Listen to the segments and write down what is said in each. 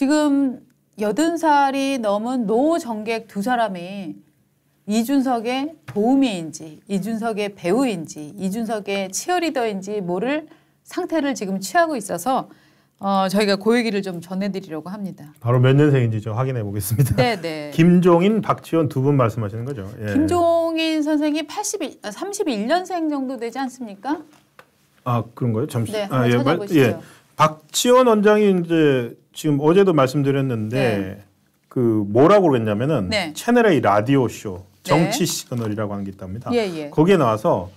지금 여든 살이 넘은 노정객 두 사람이 이준석의 도우미인지 이준석의 배우인지 이준석의 치어리더인지 모를 상태를 지금 취하고 있어서 어, 저희가 고그 얘기를 좀 전해드리려고 합니다. 바로 몇 년생인지 좀 확인해 보겠습니다. 네네. 네. 김종인, 박지원 두 분 말씀하시는 거죠? 예. 김종인 선생이 81, 31년생 아, 정도 되지 않습니까? 아 그런가요? 잠시. 네, 아, 예, 찾아보시죠. 예. 박지원 원장이 이제 지금 어제도 말씀드렸는데 네. 그 뭐라고 그랬냐면은 네. 채널 A 라디오 쇼 네. 정치 시그널이라고 하는 게 있답니다. 예, 예. 거기에 나와서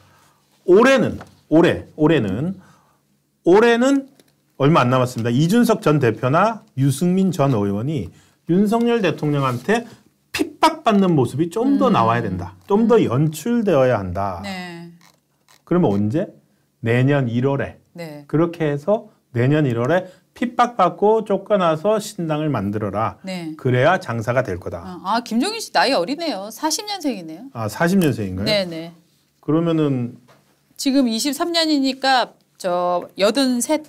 올해는 올해 올해는 올해는 얼마 안 남았습니다. 이준석 전 대표나 유승민 전 의원이 윤석열 대통령한테 핍박받는 모습이 좀더 음. 나와야 된다. 좀더 음. 연출되어야 한다. 네. 그러면 언제? 내년 1월에. 네. 그렇게 해서 내년 1월에 핍박받고 쫓겨나서 신당을 만들어라. 네. 그래야 장사가 될 거다. 아, 아, 김종인 씨 나이 어리네요. 40년생이네요. 아, 40년생인가요? 네, 네. 그러면은 지금 23년이니까 저 83.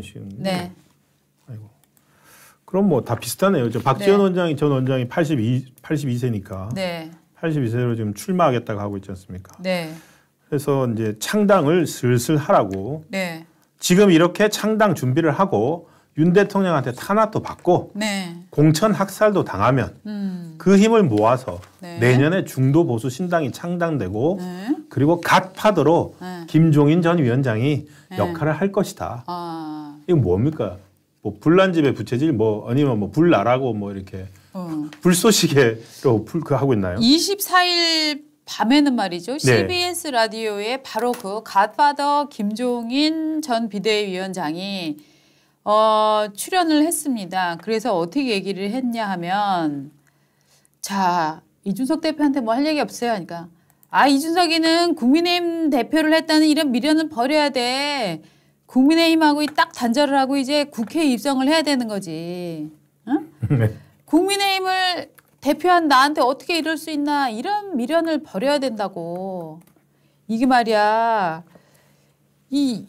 40년씩. 네. 아이고. 그럼 뭐 다 비슷하네요. 저 박지원 네. 원장이 전 원장이 82 82세니까. 네. 82세로 지금 출마하겠다고 하고 있지 않습니까? 네. 그래서 이제 창당을 슬슬 하라고. 네. 지금 이렇게 창당 준비를 하고 윤 대통령한테 탄압도 받고 네. 공천 학살도 당하면 음. 그 힘을 모아서 네. 내년에 중도 보수 신당이 창당되고 네. 그리고 각 파도로 네. 김종인 전 위원장이 네. 역할을 할 것이다. 아. 이거 뭡니까? 뭐 불난집에 부채질 뭐 아니면 뭐 불나라고 뭐 이렇게 어. 불쏘시개로 불그 하고 있나요? 24일 밤에는 말이죠. 네. CBS 라디오에 바로 그 갓파더 김종인 전 비대위원장이 어, 출연을 했습니다. 그래서 어떻게 얘기를 했냐 하면 자 이준석 대표한테 뭐 할 얘기 없어요. 그러니까 아 이준석이는 국민의힘 대표를 했다는 이런 미련은 버려야 돼. 국민의힘하고 딱 단절을 하고 이제 국회 입성을 해야 되는 거지. 응? 네. 국민의힘을 대표한 나한테 어떻게 이럴 수 있나 이런 미련을 버려야 된다고 이게 말이야 이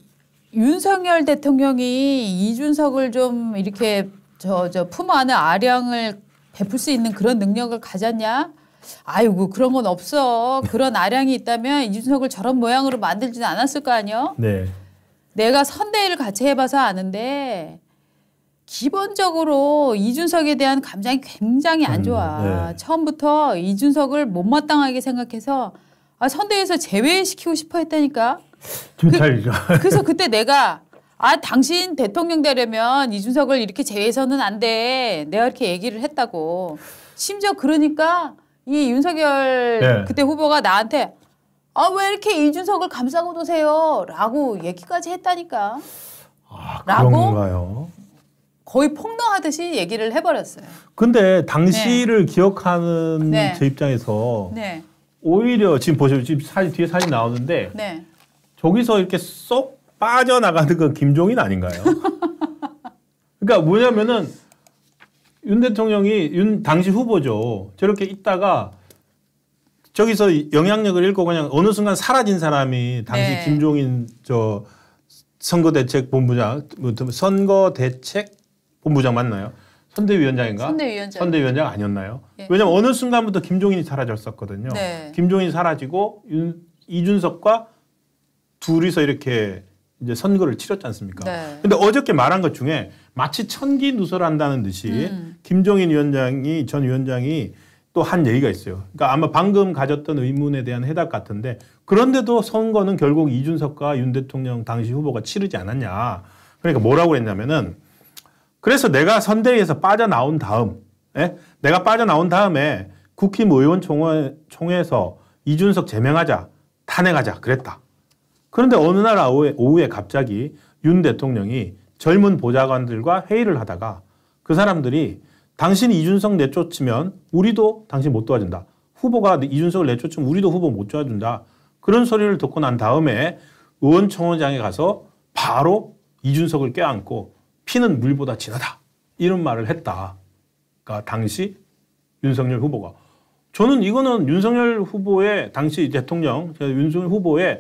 윤석열 대통령이 이준석을 좀 이렇게 저 저품 안에 아량을 베풀 수 있는 그런 능력을 가졌냐? 아이고 그런 건 없어. 그런 아량이 있다면 이준석을 저런 모양으로 만들지는 않았을 거 아니요. 네. 내가 선대위를 같이 해봐서 아는데 기본적으로 이준석에 대한 감정이 굉장히 안 음, 좋아. 네. 처음부터 이준석을 못마땅하게 생각해서 아, 선대에서 제외시키고 싶어 했다니까. 그, 그래서 그때 내가 아 당신 대통령 되려면 이준석을 이렇게 제외해서는 안 돼. 내가 이렇게 얘기를 했다고. 심지어 그러니까 이 윤석열 네. 그때 후보가 나한테 아왜 이렇게 이준석을 감싸고 도세요? 라고 얘기까지 했다니까. 아, 라고 거의 폭로하듯이 얘기를 해버렸어요. 근데 당시를 네. 기억하는 네. 제 입장에서 네. 오히려 지금 보시면 지금 사진 뒤에 사진 나오는데 네. 저기서 이렇게 쏙 빠져나가는 건 김종인 아닌가요? 그러니까 뭐냐면은 윤 대통령이 윤 당시 후보죠. 저렇게 있다가 저기서 영향력을 잃고 그냥 어느 순간 사라진 사람이 당시 네. 김종인 저 선거대책 본부장 뭐, 선거대책 본부장 맞나요? 선대위원장인가? 선대위원장. 선대위원장 아니었나요? 예. 왜냐면 어느 순간부터 김종인이 사라졌었거든요. 네. 김종인이 사라지고 윤, 이준석과 둘이서 이렇게 이제 선거를 치렀지 않습니까? 네. 근데 어저께 말한 것 중에 마치 천기 누설한다는 듯이 음. 김종인 위원장이 전 위원장이 또 한 얘기가 있어요. 그러니까 아마 방금 가졌던 의문에 대한 해답 같은데 그런데도 선거는 결국 이준석과 윤 대통령 당시 후보가 치르지 않았냐. 그러니까 뭐라고 했냐면은 그래서 내가 선대위에서 빠져나온 다음, 예? 내가 빠져나온 다음에 국힘 의원총회에서 이준석 제명하자, 탄핵하자 그랬다. 그런데 어느 날 오후에, 오후에 갑자기 윤 대통령이 젊은 보좌관들과 회의를 하다가 그 사람들이 당신 이준석 내쫓으면 우리도 당신 못 도와준다. 후보가 이준석을 내쫓으면 우리도 후보 못 도와준다. 그런 소리를 듣고 난 다음에 의원총회장에 가서 바로 이준석을 껴안고 피는 물보다 진하다. 이런 말을 했다. 그러니까 당시 윤석열 후보가. 저는 이거는 윤석열 후보의 당시 대통령 윤석열 후보의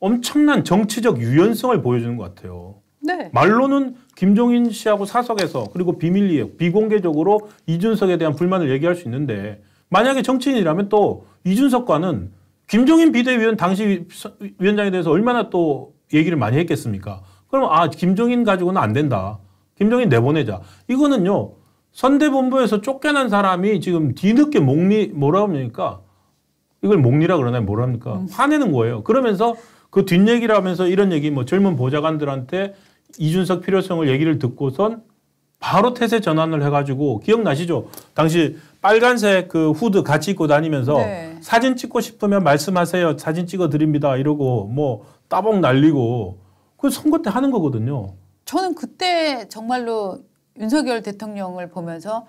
엄청난 정치적 유연성을 보여주는 것 같아요. 네. 말로는 김종인 씨하고 사석에서 그리고 비밀리에 비공개적으로 이준석에 대한 불만을 얘기할 수 있는데 만약에 정치인이라면 또 이준석과는 김종인 비대위원 당시 위원장에 대해서 얼마나 또 얘기를 많이 했겠습니까? 그럼 아 김종인 가지고는 안 된다. 김정인 내보내자. 이거는요. 선대본부에서 쫓겨난 사람이 지금 뒤늦게 목리 뭐라 합니까? 이걸 목리라 그러나요? 뭐라 합니까? 음. 화내는 거예요. 그러면서 그 뒷얘기를 하면서 이런 얘기 뭐 젊은 보좌관들한테 이준석 필요성을 얘기를 듣고선 바로 태세 전환을 해가지고 기억나시죠? 당시 빨간색 그 후드 같이 입고 다니면서 네. 사진 찍고 싶으면 말씀하세요. 사진 찍어 드립니다. 이러고 뭐 따봉 날리고 그 선거 때 하는 거거든요. 저는 그때 정말로 윤석열 대통령을 보면서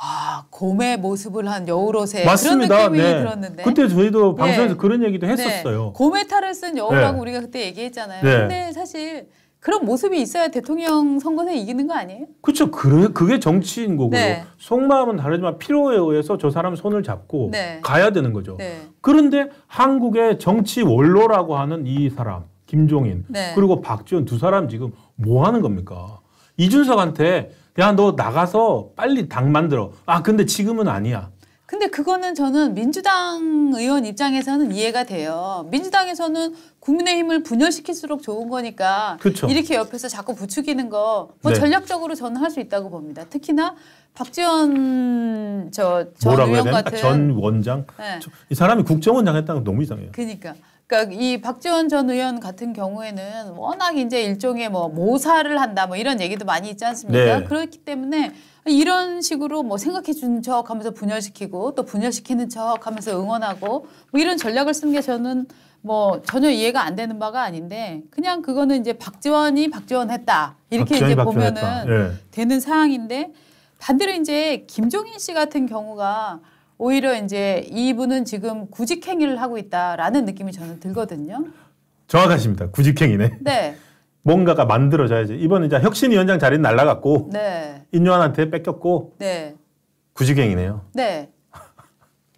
아 곰의 모습을 한 여우옷에 그런 느낌이 네. 들었는데 그때 저희도 네. 방송에서 네. 그런 얘기도 네. 했었어요. 네. 곰의 탈을 쓴 여우라고 네. 우리가 그때 얘기했잖아요. 근데 사실 그런 모습이 있어야 대통령 선거에 이기는 거 아니에요? 그렇죠. 그래, 그게 정치인 거고요. 네. 속마음은 다르지만 필요에 의해서 저 사람 손을 잡고 네. 가야 되는 거죠. 네. 그런데 한국의 정치 원로라고 하는 이 사람 김종인 네. 그리고 박지원 두 사람 지금 뭐 하는 겁니까? 이준석한테 야 너 나가서 빨리 당 만들어. 아 근데 지금은 아니야. 근데 그거는 저는 민주당 의원 입장에서는 이해가 돼요. 민주당에서는 국민의힘을 분열시킬수록 좋은 거니까 그쵸. 이렇게 옆에서 자꾸 부추기는 거뭐 네. 전략적으로 저는 할 수 있다고 봅니다. 특히나 박지원 저전 의원 같은 전 원장 네. 저, 이 사람이 국정원장 했다는 건 너무 이상해요. 그러니까 그러니까 이 박지원 전 의원 같은 경우에는 워낙 이제 일종의 뭐 모사를 한다 뭐 이런 얘기도 많이 있지 않습니까? 네. 그렇기 때문에 이런 식으로 뭐 생각해 준척 하면서 분열시키고 또 분열시키는 척 하면서 응원하고 뭐 이런 전략을 쓴 게 저는 뭐 전혀 이해가 안 되는 바가 아닌데 그냥 그거는 이제 박지원이 박지원 했다. 이렇게 박지원이 이제 보면은 네. 되는 상황인데 반대로 이제 김종인 씨 같은 경우가 오히려 이제 이분은 지금 구직행위를 하고 있다라는 느낌이 저는 들거든요. 정확하십니다. 구직행위네. 네. 뭔가가 만들어져야지. 이번에 이제 혁신위원장 자리는 날라갔고 네. 인요한한테 뺏겼고 네. 구직행위네요. 네.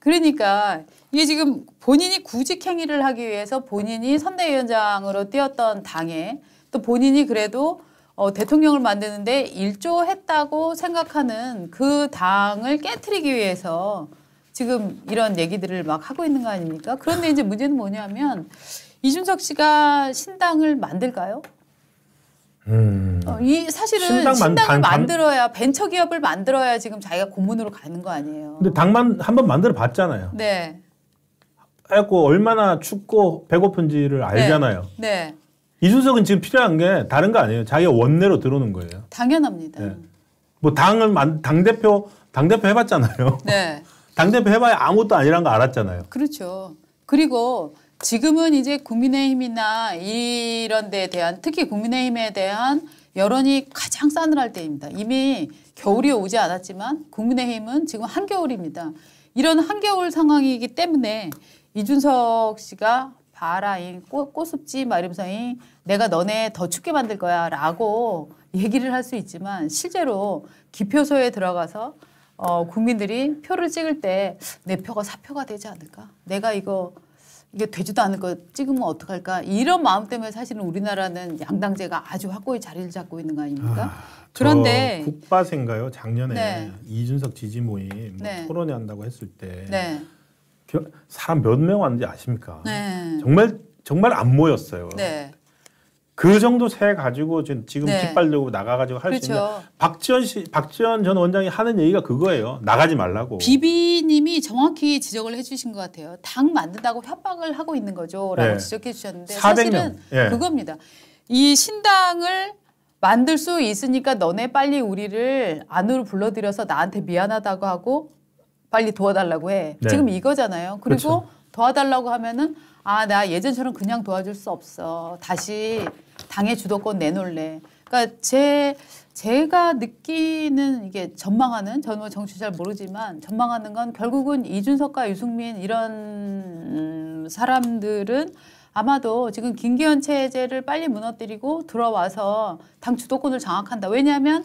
그러니까 이게 지금 본인이 구직행위를 하기 위해서 본인이 선대위원장으로 뛰었던 당에 또 본인이 그래도 어, 대통령을 만드는데 일조했다고 생각하는 그 당을 깨뜨리기 위해서 지금 이런 얘기들을 막 하고 있는 거 아닙니까? 그런데 이제 문제는 뭐냐면 이준석 씨가 신당을 만들까요? 음. 어, 이 사실은 신당 만, 을 만들어야 벤처 기업을 만들어야 지금 자기가 고문으로 가는 거 아니에요. 근데 당만 한번 만들어 봤잖아요. 네. 해고 얼마나 춥고 배고픈지를 네. 알잖아요. 네. 네. 이준석은 지금 필요한 게 다른 거 아니에요. 자기가 원내로 들어오는 거예요. 당연합니다. 네. 뭐 당을 만, 당 대표 당 대표 해봤잖아요. 네. 당대표 해봐야 아무것도 아니란 거 알았잖아요. 그렇죠. 그리고 지금은 이제 국민의힘이나 이런 데에 대한 특히 국민의힘에 대한 여론이 가장 싸늘할 때입니다. 이미 겨울이 오지 않았지만 국민의힘은 지금 한겨울입니다. 이런 한겨울 상황이기 때문에 이준석 씨가 바라잉 꼬습지 막이러면 내가 너네 더 춥게 만들 거야 라고 얘기를 할 수 있지만 실제로 기표소에 들어가서 어, 국민들이 표를 찍을 때 내 표가 사표가 되지 않을까? 내가 이거 이게 되지도 않을 거 찍으면 어떡할까? 이런 마음 때문에 사실은 우리나라는 양당제가 아주 확고히 자리를 잡고 있는 거 아닙니까? 아, 그런데 국바생가요? 작년에 네. 이준석 지지 모임 뭐 네. 토론회 한다고 했을 때 네. 사람 몇 명 왔는지 아십니까? 네. 정말 정말 안 모였어요. 네. 그 정도 세 가지고 지금 네. 깃발들고 나가가지고 할수는 그렇죠. 박지원 씨, 박지원 전 원장이 하는 얘기가 그거예요. 나가지 말라고. 비비님이 정확히 지적을 해주신 것 같아요. 당 만든다고 협박을 하고 있는 거죠라고 네. 지적해 주셨는데 사실은 네. 그겁니다. 이 신당을 만들 수 있으니까 너네 빨리 우리를 안으로 불러들여서 나한테 미안하다고 하고 빨리 도와달라고 해. 네. 지금 이거잖아요. 그리고 그렇죠. 도와달라고 하면은 아 나 예전처럼 그냥 도와줄 수 없어. 다시 당의 주도권 내놓을래. 그러니까 제 제가 느끼는 이게 전망하는 저는 뭐 정치 잘 모르지만 전망하는 건 결국은 이준석과 유승민 이런 음, 사람들은 아마도 지금 김기현 체제를 빨리 무너뜨리고 들어와서 당 주도권을 장악한다. 왜냐하면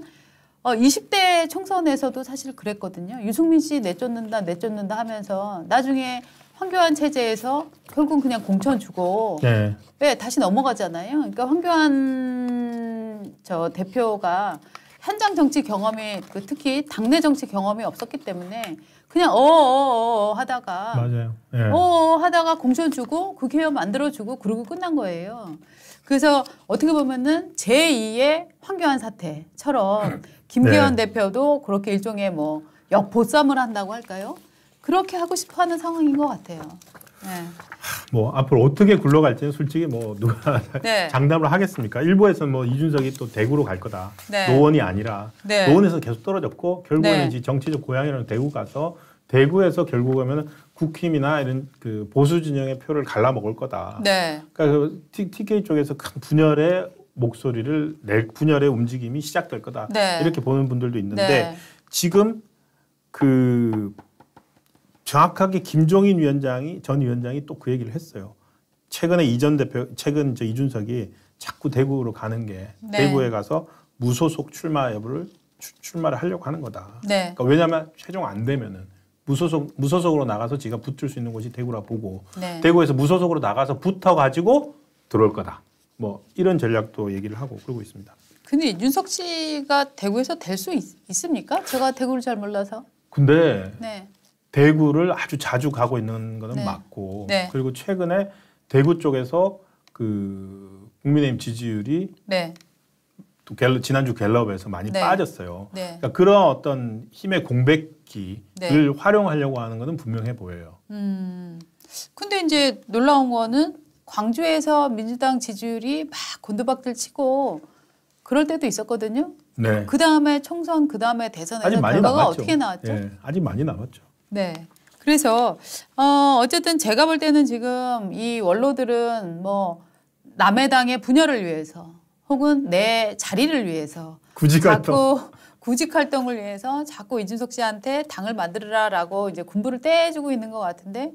어, 20대 총선에서도 사실 그랬거든요. 유승민 씨 내쫓는다, 내쫓는다 하면서 나중에 황교안 체제에서 결국은 그냥 공천 주고 네. 왜 다시 넘어가잖아요. 그러니까 황교안 저 대표가 현장 정치 경험이 그 특히 당내 정치 경험이 없었기 때문에 그냥 어어어 어, 어, 어 하다가 맞아요. 네. 어어 하다가 공천 주고 국회의원 만들어 주고 그러고 끝난 거예요. 그래서 어떻게 보면은 제2의 황교안 사태처럼 김기현 네. 대표도 그렇게 일종의 뭐 역보쌈을 한다고 할까요? 그렇게 하고 싶어 하는 상황인 것 같아요. 네. 뭐 앞으로 어떻게 굴러갈지는 솔직히 뭐 누가 네. 장담을 하겠습니까? 일부에서 뭐 이준석이 또 대구로 갈 거다. 네. 노원이 아니라 네. 노원에서 계속 떨어졌고 결국에는 네. 이 정치적 고향이라는 대구 가서 대구에서 결국 가면 국힘이나 이런 그 보수 진영의 표를 갈라 먹을 거다. 네. 그러니까 그 TK 쪽에서 큰 분열의 목소리를 낼 분열의 움직임이 시작될 거다. 이렇게 보는 분들도 있는데 지금 그 정확하게 김종인 위원장이 전 위원장이 또 그 얘기를 했어요. 최근에 이 전 대표 최근 저 이준석이 자꾸 대구로 가는 게 네. 대구에 가서 무소속 출마 여부를 추, 출마를 하려고 하는 거다. 네. 그러니까 왜냐하면 최종 안 되면은 무소속 무소속으로 나가서 지가 붙을 수 있는 곳이 대구라 보고 네. 대구에서 무소속으로 나가서 붙어 가지고 들어올 거다. 뭐 이런 전략도 얘기를 하고 그러고 있습니다. 근데 윤석 씨가 대구에서 될 수 있습니까? 제가 대구를 잘 몰라서. 근데 네. 대구를 아주 자주 가고 있는 거는 네. 맞고 네. 그리고 최근에 대구 쪽에서 그 국민의힘 지지율이 네. 또 갤러, 지난주 갤럽에서 많이 네. 빠졌어요. 네. 그러니까 그런 어떤 힘의 공백기를 네. 활용하려고 하는 것은 분명해 보여요. 음. 근데 이제 놀라운 거는 광주에서 민주당 지지율이 막 곤두박질 치고 그럴 때도 있었거든요. 네. 그 다음에 총선, 그 다음에 대선에서 결과가 남았죠. 어떻게 나왔죠? 네. 아직 많이 남았죠. 네. 그래서 어 어쨌든 제가 볼 때는 지금 이 원로들은 뭐 남의 당의 분열을 위해서 혹은 내 자리를 위해서 구직 활동. 자꾸 구직 활동을 위해서 자꾸 이준석 씨한테 당을 만들어라라고 이제 군부를 떼주고 있는 것 같은데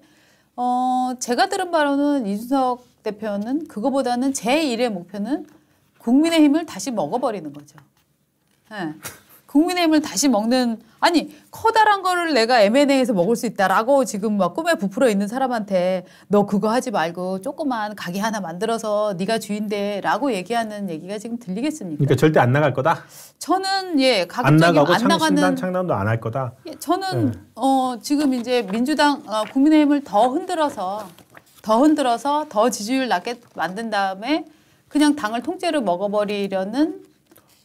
어 제가 들은 바로는 이준석 대표는 그거보다는 제 일의 목표는 국민의힘을 다시 먹어버리는 거죠. 네. 국민의힘을 다시 먹는 아니 커다란 거를 내가 M&A에서 먹을 수 있다라고 지금 막 꿈에 부풀어 있는 사람한테 너 그거 하지 말고 조그만 가게 하나 만들어서 네가 주인데라고 얘기하는 얘기가 지금 들리겠습니까? 그러니까 절대 안 나갈 거다. 저는 예 가급적이면 안, 안 나가는 신단, 창단도 안 할 거다. 예, 저는 네. 어 지금 이제 민주당 어, 국민의힘을 더 흔들어서 더 흔들어서 더 지지율 낮게 만든 다음에 그냥 당을 통째로 먹어버리려는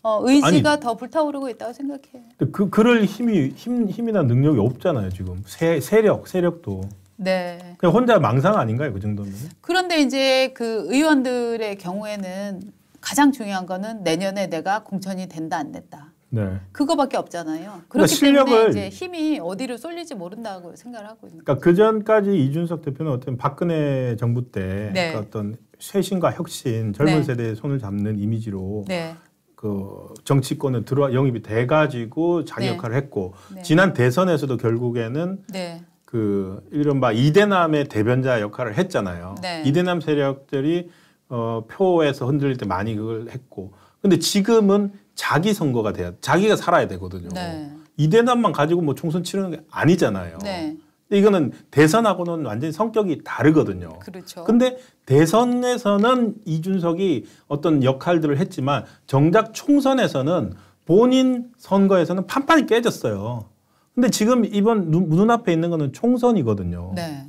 어, 의지가 아니, 더 불타오르고 있다고 생각해요. 그 그럴 힘이 힘 힘이나 능력이 없잖아요 지금 세, 세력 세력도. 네. 그냥 혼자 망상 아닌가요 그 정도면? 그런데 이제 그 의원들의 경우에는 가장 중요한 거는 내년에 내가 공천이 된다 안 됐다. 네. 그거밖에 없잖아요. 그러니까 그렇기 그러니까 때문에 이제 힘이 어디로 쏠릴지 모른다고 생각을 하고 있는. 그러니까 그 전까지 이준석 대표는 어떤 박근혜 정부 때 네. 그 어떤 쇄신과 혁신 젊은 네. 세대의 손을 잡는 이미지로 네. 그 정치권에 들어와 영입이 돼가지고 자기 네. 역할을 했고 네. 지난 대선에서도 결국에는 네. 그 이른바 이대남의 대변자 역할을 했잖아요. 네. 이대남 세력들이 어, 표에서 흔들릴 때 많이 그걸 했고 근데 지금은 자기 선거가 돼야 자기가 살아야 되거든요. 네. 이대남만 가지고 뭐 총선 치르는 게 아니잖아요. 네. 이거는 대선하고는 완전히 성격이 다르거든요. 그렇죠. 근데 대선에서는 이준석이 어떤 역할들을 했지만 정작 총선에서는 본인 선거에서는 판판이 깨졌어요. 근데 지금 이번 눈, 눈앞에 있는 거는 총선이거든요. 네.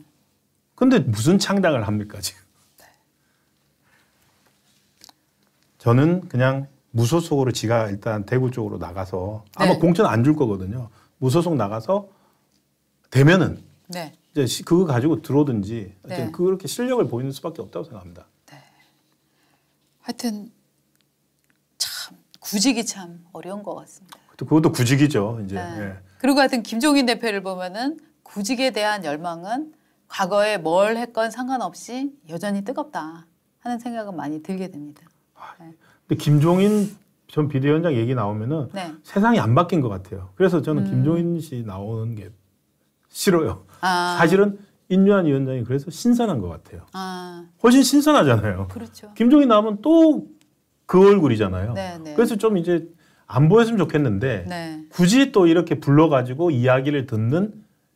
근데 무슨 창당을 합니까, 지금? 네. 저는 그냥 무소속으로 지가 일단 대구 쪽으로 나가서 아마 네. 공천 안 줄 거거든요. 무소속 나가서 되면은 네. 이제 그거 가지고 들어오든지 하여튼 네. 그렇게 실력을 보이는 수밖에 없다고 생각합니다. 네. 하여튼 참 구직이 참 어려운 것 같습니다. 그것도 구직이죠 이제. 네. 예. 그리고 하여튼 김종인 대표를 보면은 구직에 대한 열망은 과거에 뭘 했건 상관없이 여전히 뜨겁다 하는 생각은 많이 들게 됩니다. 아, 네. 근데 김종인 전 비대위원장 얘기 나오면은 네. 세상이 안 바뀐 것 같아요. 그래서 저는 음. 김종인 씨 나오는 게 싫어요. 아. 사실은 인류한 위원장이 그래서 신선한 것 같아요. 아. 훨씬 신선하잖아요. 그렇죠. 김종인 나오면 또 그 얼굴이잖아요. 네네. 네. 그래서 좀 이제 안 보였으면 좋겠는데 네. 굳이 또 이렇게 불러가지고 이야기를 듣는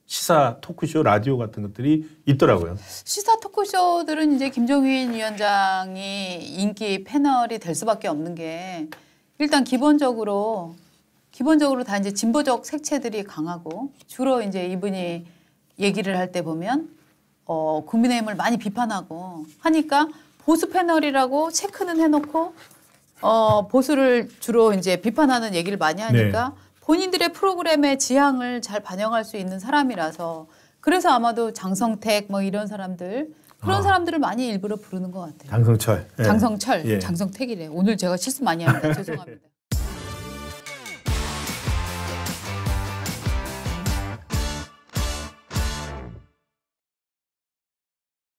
시사 토크쇼 라디오 같은 것들이 있더라고요. 시사 토크쇼들은 이제 김종인 위원장이 인기 패널이 될 수밖에 없는 게 일단 기본적으로 기본적으로 다 이제 진보적 색채들이 강하고 주로 이제 이분이 얘기를 할 때 보면 어, 국민의힘을 많이 비판하고 하니까 보수 패널이라고 체크는 해놓고 어, 보수를 주로 이제 비판하는 얘기를 많이 하니까 네. 본인들의 프로그램의 지향을 잘 반영할 수 있는 사람이라서 그래서 아마도 장성택 뭐 이런 사람들 그런 아. 사람들을 많이 일부러 부르는 것 같아요. 장성철. 예. 장성철. 예. 장성택이래. 오늘 제가 실수 많이 합니다. 죄송합니다.